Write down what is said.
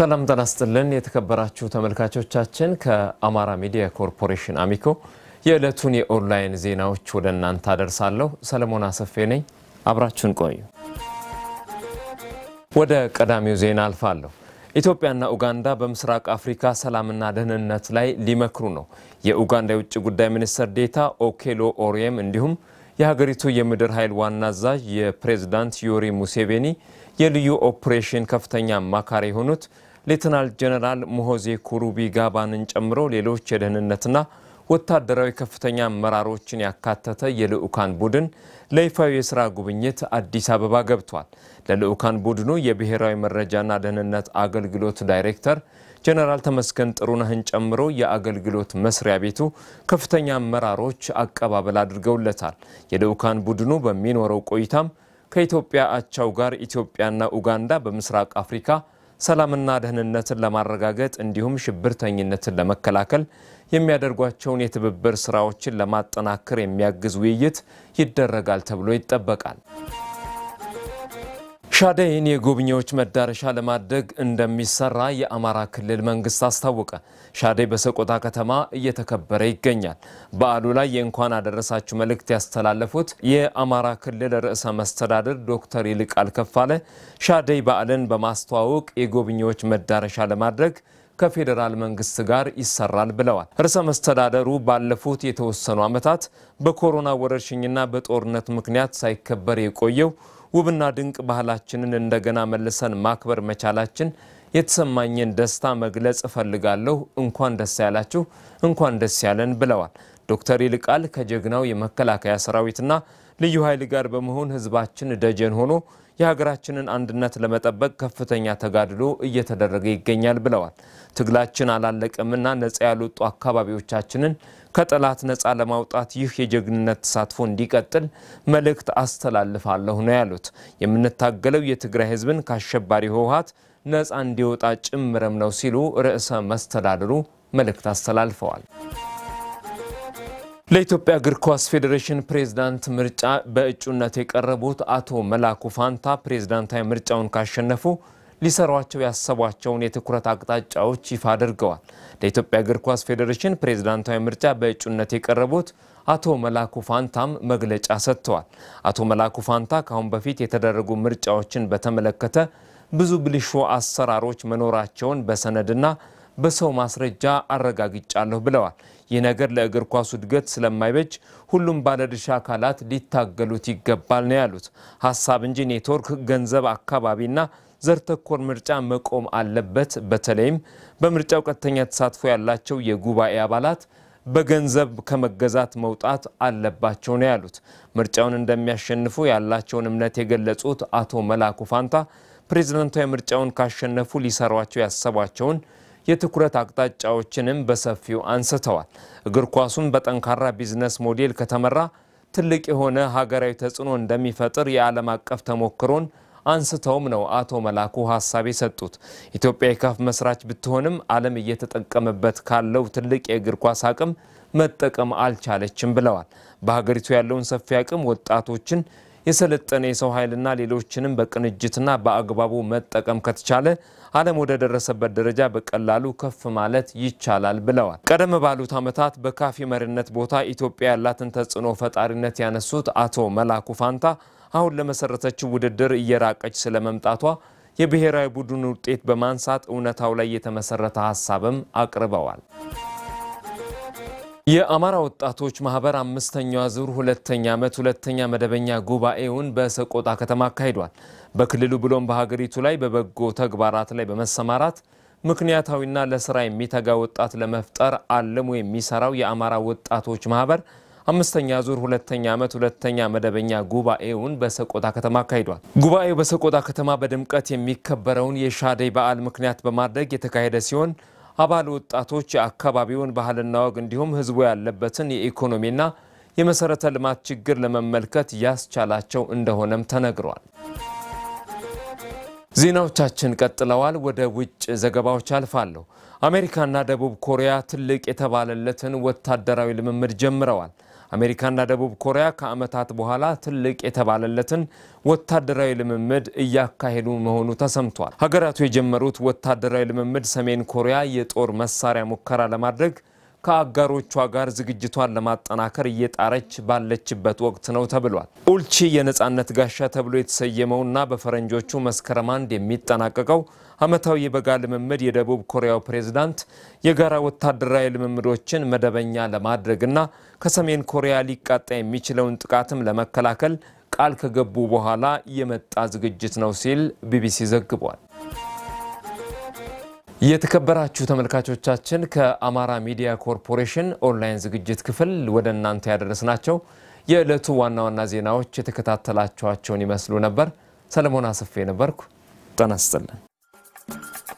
ሰላም ጤና የተከበራችሁ ተመልካቾቻችን። ከአማራ ሚዲያ ኮርፖሬሽን አሚኮ የዕለቱን የኦንላይን ዜናዎች ወደ እናንተ አደርሳለሁ። ሰለሞን አሰፌ ነኝ። አብራችሁን ቆዩ። ወደ ቀዳሚው ዜና አልፋለሁ። ኢትዮጵያና ኡጋንዳ በምስራቅ አፍሪካ ሰላምና ደህንነት ላይ ሊመክሩ ነው። የኡጋንዳ የውጭ ጉዳይ ሚኒስትር ዴታ ኦኬሎ ኦሪየም እንዲሁም የሀገሪቱ የምድር ኃይል ዋና አዛዥ የፕሬዝዳንት ዮሪ ሙሴቬኒ የልዩ ኦፕሬሽን ከፍተኛ አማካሪ የሆኑት ሌትናል ጀነራል ሞሆዜ ኩሩቢ ጋባንን ጨምሮ ሌሎች የደህንነትና ወታደራዊ ከፍተኛ አመራሮችን ያካተተ የልዑካን ቡድን ለይፋዊ የስራ ጉብኝት አዲስ አበባ ገብቷል። ለልዑካን ቡድኑ የብሔራዊ መረጃና ደህንነት አገልግሎት ዳይሬክተር ጀነራል ተመስገን ጥሩነህን ጨምሮ የአገልግሎት መስሪያ ቤቱ ከፍተኛ አመራሮች አቀባበል አድርገውለታል። የልዑካን ቡድኑ በሚኖረው ቆይታም ከኢትዮጵያ አቻው ጋር ኢትዮጵያና ኡጋንዳ በምስራቅ አፍሪካ ሰላምና ደህንነትን ለማረጋገጥ እንዲሁም ሽብርተኝነትን ለመከላከል የሚያደርጓቸውን የትብብር ስራዎችን ለማጠናከር የሚያግዝ ውይይት ይደረጋል ተብሎ ይጠበቃል። ሻደይን የጎብኚዎች መዳረሻ ለማድረግ እንደሚሰራ የአማራ ክልል መንግስት አስታወቀ። ሻደይ በሰቆጣ ከተማ እየተከበረ ይገኛል። በዓሉ ላይ የእንኳን አደረሳችሁ መልእክት ያስተላለፉት የአማራ ክልል ርዕሰ መስተዳድር ዶክተር ይልቃል ከፋለ ሻደይ በዓልን በማስተዋወቅ የጎብኚዎች መዳረሻ ለማድረግ ከፌዴራል መንግስት ጋር ይሰራል ብለዋል። ርዕሰ መስተዳደሩ ባለፉት የተወሰኑ ዓመታት በኮሮና ወረርሽኝና በጦርነት ምክንያት ሳይከበር የቆየው ውብና ድንቅ ባህላችንን እንደገና መልሰን ማክበር መቻላችን የተሰማኝን ደስታ መግለጽ እፈልጋለሁ። እንኳን ደስ ያላችሁ፣ እንኳን ደስ ያለን ብለዋል። ዶክተር ይልቃል ከጀግናው የመከላከያ ሰራዊትና ልዩ ኃይል ጋር በመሆን ህዝባችን ደጀን ሆኖ የሀገራችንን አንድነት ለመጠበቅ ከፍተኛ ተጋድሎ እየተደረገ ይገኛል ብለዋል። ትግላችን አላለቀምና ነጻ ያልወጡ አካባቢዎቻችንን ከጠላት ነፃ ለማውጣት ይህ የጀግንነት ተሳትፎ እንዲቀጥል መልእክት አስተላልፋለሁ ነው ያሉት። የምንታገለው የትግራይ ህዝብን ከአሸባሪ ህወሀት ነፃ እንዲወጣ ጭምርም ነው ሲሉ ርዕሰ መስተዳድሩ መልእክት አስተላልፈዋል። ለኢትዮጵያ እግር ኳስ ፌዴሬሽን ፕሬዝዳንት ምርጫ በእጩነት የቀረቡት አቶ መላኩ ፋንታ ፕሬዝዳንታዊ ምርጫውን ካሸነፉ ሊሰሯቸው ያሰቧቸውን የትኩረት አቅጣጫዎች ይፋ አድርገዋል። ለኢትዮጵያ እግር ኳስ ፌዴሬሽን ፕሬዝዳንታዊ ምርጫ በእጩነት የቀረቡት አቶ መላኩ ፋንታም መግለጫ ሰጥተዋል። አቶ መላኩ ፋንታ ከአሁን በፊት የተደረጉ ምርጫዎችን በተመለከተ ብዙ ብልሹ አሰራሮች መኖራቸውን በሰነድና በሰው ማስረጃ አረጋግጫለሁ ብለዋል። ይህ ነገር ለእግር ኳሱ እድገት ስለማይበጅ ሁሉም ባለድርሻ አካላት ሊታገሉት ይገባል ነው ያሉት። ሀሳብ እንጂ ኔትወርክ ገንዘብ፣ አካባቢና ዘር ተኮር ምርጫ መቆም አለበት። በተለይም በምርጫው ቀጥተኛ ተሳትፎ ያላቸው የጉባኤ አባላት በገንዘብ ከመገዛት መውጣት አለባቸው ነው ያሉት። ምርጫውን እንደሚያሸንፉ ያላቸውን እምነት የገለጹት አቶ መላኩ ፋንታ ፕሬዝደንታዊ ምርጫውን ካሸነፉ ሊሰሯቸው ያሰቧቸውን የትኩረት አቅጣጫዎችንም በሰፊው አንስተዋል። እግር ኳሱን በጠንካራ ቢዝነስ ሞዴል ከተመራ ትልቅ የሆነ ሀገራዊ ተጽዕኖ እንደሚፈጥር የዓለም አቀፍ ተሞክሮን አንስተውም ነው አቶ መላኩ ሀሳብ የሰጡት። ኢትዮጵያ የካፍ መስራች ብትሆንም ዓለም እየተጠቀመበት ካለው ትልቅ የእግር ኳስ አቅም መጠቀም አልቻለችም ብለዋል። በሀገሪቱ ያለውን ሰፊ አቅም ወጣቶችን የሰለጠነ የሰው ኃይልና ሌሎችንም በቅንጅትና በአግባቡ መጠቀም ከተቻለ ዓለም ወደ ደረሰበት ደረጃ በቀላሉ ከፍ ማለት ይቻላል ብለዋል። ቀደም ባሉት ዓመታት በካፊ መሪነት ቦታ ኢትዮጵያ ያላትን ተጽዕኖ ፈጣሪነት ያነሱት አቶ መላኩ ፋንታ አሁን ለመሰረተችው ውድድር እየራቀች ስለመምጣቷ የብሔራዊ ቡድን ውጤት በማንሳት እውነታው ላይ የተመሰረተ ሀሳብም አቅርበዋል። የአማራ ወጣቶች ማህበር አምስተኛው ዙር ሁለተኛ ዓመት ሁለተኛ መደበኛ ጉባኤውን በሰቆጣ ከተማ አካሂዷል። በክልሉ ብሎም በሀገሪቱ ላይ በበጎ ተግባራት ላይ በመሰማራት ምክንያታዊና ለስራ የሚተጋ ወጣት ለመፍጠር አልሞ የሚሰራው የአማራ ወጣቶች ማህበር አምስተኛ ዙር ሁለተኛ ዓመት ሁለተኛ መደበኛ ጉባኤውን በሰቆጣ ከተማ አካሂዷል። ጉባኤው በሰቆጣ ከተማ በድምቀት የሚከበረውን የሻደይ በዓል ምክንያት በማድረግ የተካሄደ ሲሆን አባል ወጣቶች የአካባቢውን ባህልና ወግ እንዲሁም ህዝቡ ያለበትን የኢኮኖሚና የመሰረተ ልማት ችግር ለመመልከት ያስቻላቸው እንደሆነም ተነግሯል። ዜናዎቻችን ቀጥለዋል። ወደ ውጭ ዘገባዎች አልፋለሁ። አሜሪካና ደቡብ ኮሪያ ትልቅ የተባለለትን ወታደራዊ ልምምድ ጀምረዋል። አሜሪካና ደቡብ ኮሪያ ከዓመታት በኋላ ትልቅ የተባለለትን ወታደራዊ ልምምድ እያካሄዱ መሆኑ ተሰምቷል። ሀገራቱ የጀመሩት ወታደራዊ ልምምድ ሰሜን ኮሪያ የጦር መሳሪያ ሙከራ ለማድረግ ከአጋሮቿ ጋር ዝግጅቷን ለማጠናከር እየጣረች ባለችበት ወቅት ነው ተብሏል። ኡልቺ የነፃነት ጋሻ ተብሎ የተሰየመውና በፈረንጆቹ መስከረም አንድ የሚጠናቀቀው ዓመታዊ የበጋ ልምምድ የደቡብ ኮሪያው ፕሬዝዳንት የጋራ ወታደራዊ ልምምዶችን መደበኛ ለማድረግና ከሰሜን ኮሪያ ሊቃጣ የሚችለውን ጥቃትም ለመከላከል ቃል ከገቡ በኋላ የመጣ ዝግጅት ነው ሲል ቢቢሲ ዘግቧል። የተከበራችሁ ተመልካቾቻችን ከአማራ ሚዲያ ኮርፖሬሽን ኦንላይን ዝግጅት ክፍል ወደ እናንተ ያደረስናቸው የዕለቱ ዋና ዋና ዜናዎች የተከታተላችኋቸውን ይመስሉ ነበር። ሰለሞን አስፌ ነበርኩ። ጤና ይስጥልን።